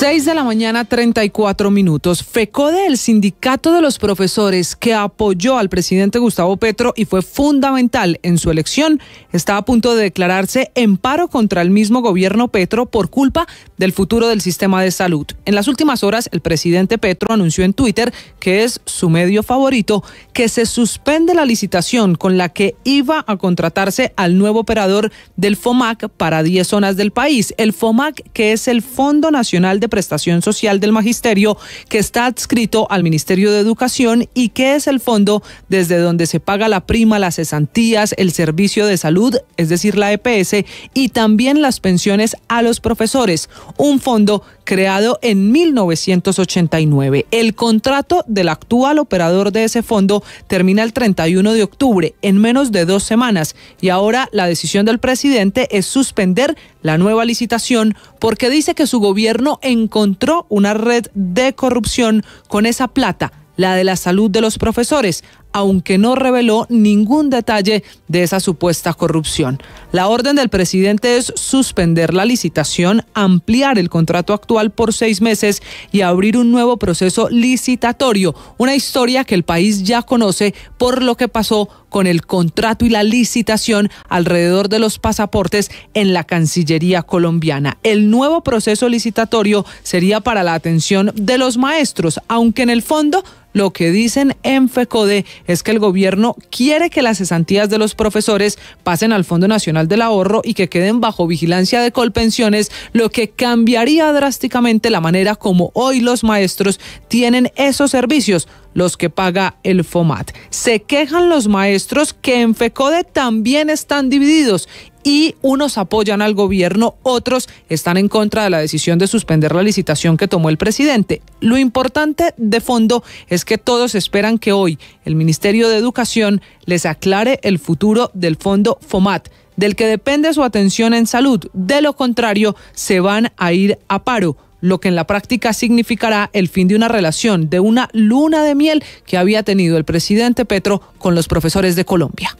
6 de la mañana, 34 minutos. FECODE, el sindicato de los profesores que apoyó al presidente Gustavo Petro y fue fundamental en su elección, está a punto de declararse en paro contra el mismo gobierno Petro por culpa del futuro del sistema de salud. En las últimas horas, el presidente Petro anunció en Twitter, que es su medio favorito, que se suspende la licitación con la que iba a contratarse al nuevo operador del FOMAC para 10 zonas del país. El FOMAC, que es el Fondo Nacional de Prestación Social del Magisterio que está adscrito al Ministerio de Educación y que es el fondo desde donde se paga la prima, las cesantías, el servicio de salud, es decir, la EPS, y también las pensiones a los profesores, un fondo creado en 1989. El contrato del actual operador de ese fondo termina el 31 de octubre, en menos de dos semanas, y ahora la decisión del presidente es suspender la nueva licitación porque dice que su gobierno encontró una red de corrupción con esa plata la de la salud de los profesores, aunque no reveló ningún detalle de esa supuesta corrupción. La orden del presidente es suspender la licitación, ampliar el contrato actual por seis meses y abrir un nuevo proceso licitatorio, una historia que el país ya conoce por lo que pasó con el contrato y la licitación alrededor de los pasaportes en la Cancillería colombiana. El nuevo proceso licitatorio sería para la atención de los maestros, aunque en el fondo lo que dicen en FECODE es que el gobierno quiere que las cesantías de los profesores pasen al Fondo Nacional del Ahorro y que queden bajo vigilancia de Colpensiones, lo que cambiaría drásticamente la manera como hoy los maestros tienen esos servicios los que paga el FOMAT. Se quejan los maestros que en FECODE también están divididos y unos apoyan al gobierno, otros están en contra de la decisión de suspender la licitación que tomó el presidente. Lo importante de fondo es que todos esperan que hoy el Ministerio de Educación les aclare el futuro del fondo FOMAT del que depende su atención en salud. De lo contrario, se van a ir a paro lo que en la práctica significará el fin de una relación de una luna de miel que había tenido el presidente Petro con los profesores de Colombia.